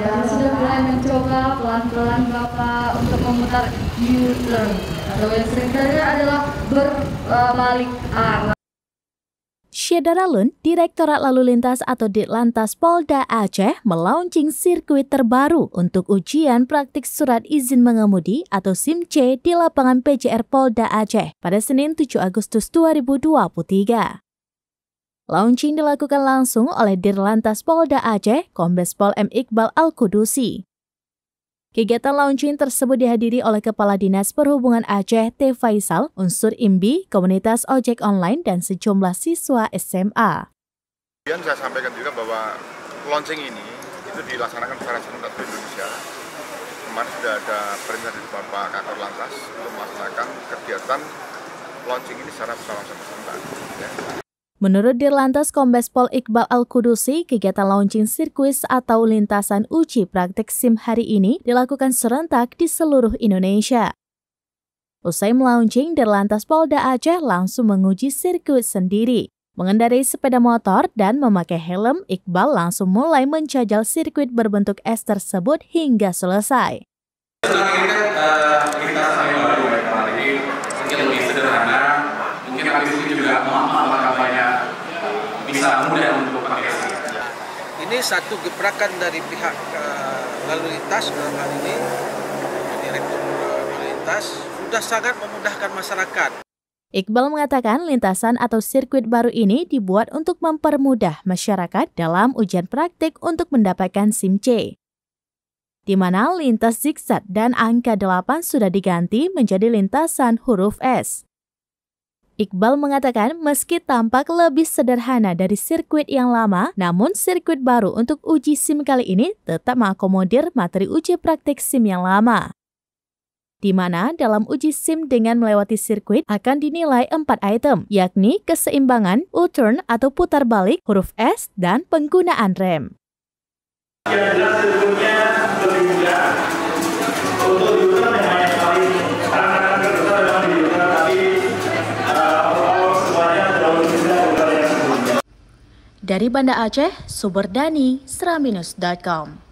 dan iya, sudah mulai mencoba pelan-pelan Bapak untuk memutar you learn atau yang seringkali adalah berbalik arah. Syedara Lun, Direktorat Lalu Lintas atau Ditlantas Polda Aceh melaunching sirkuit terbaru untuk ujian praktik surat izin mengemudi atau SIM C di lapangan PJR Polda Aceh pada Senin 7 Agustus 2023. Launching dilakukan langsung oleh Dirlantas Polda Aceh, Kombes Pol M. Iqbal Al-Kudusi. Kegiatan launching tersebut dihadiri oleh Kepala Dinas Perhubungan Aceh T. Faisal, unsur IMBI, komunitas ojek online, dan sejumlah siswa SMA. Kemudian saya sampaikan juga bahwa launching ini itu dilaksanakan secara serentak di Indonesia. Kemarin sudah ada perintah dari Bapak Kakor Lantas untuk melaksanakan kegiatan launching ini secara bersama-sama Menurut Dirlantas Kombes Pol Iqbal Al-Kudusi, kegiatan launching sirkuit atau lintasan uji praktik SIM hari ini dilakukan serentak di seluruh Indonesia. Usai melaunching, Dirlantas Polda Aceh langsung menguji sirkuit sendiri. Mengendarai sepeda motor dan memakai helm, Iqbal langsung mulai menjajal sirkuit berbentuk S tersebut hingga selesai. Setelah kita bisa mudah untuk pakai ini satu gebrakan dari pihak uh, lalu lintas dalam hal ini direktur uh, eh, lalu lintas sudah sangat memudahkan masyarakat. Iqbal mengatakan lintasan atau sirkuit baru ini dibuat untuk mempermudah masyarakat dalam ujian praktik untuk mendapatkan SIM C. Di mana lintas zigzag dan angka 8 sudah diganti menjadi lintasan huruf S. Iqbal mengatakan meski tampak lebih sederhana dari sirkuit yang lama, namun sirkuit baru untuk uji SIM kali ini tetap mengakomodir materi uji praktik SIM yang lama. Di mana dalam uji SIM dengan melewati sirkuit akan dinilai empat item, yakni keseimbangan, U-turn atau putar balik, huruf S, dan penggunaan rem. Yang jelas Dari Banda Aceh, Sumber Dani, seraminus.com.